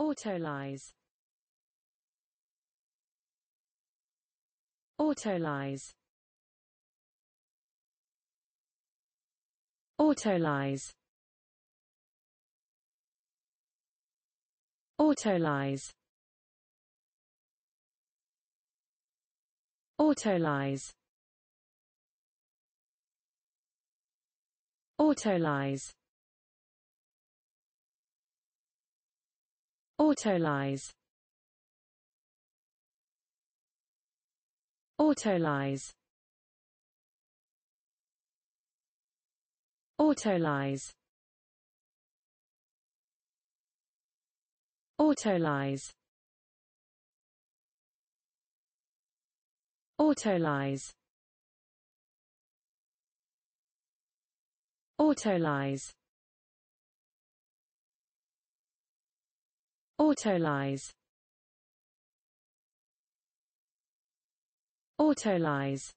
Autolies Autolies Autolies Autolies Autolies Autolies Autolies Autolies Autolies Autolies Autolies Autolies Autolies Autolies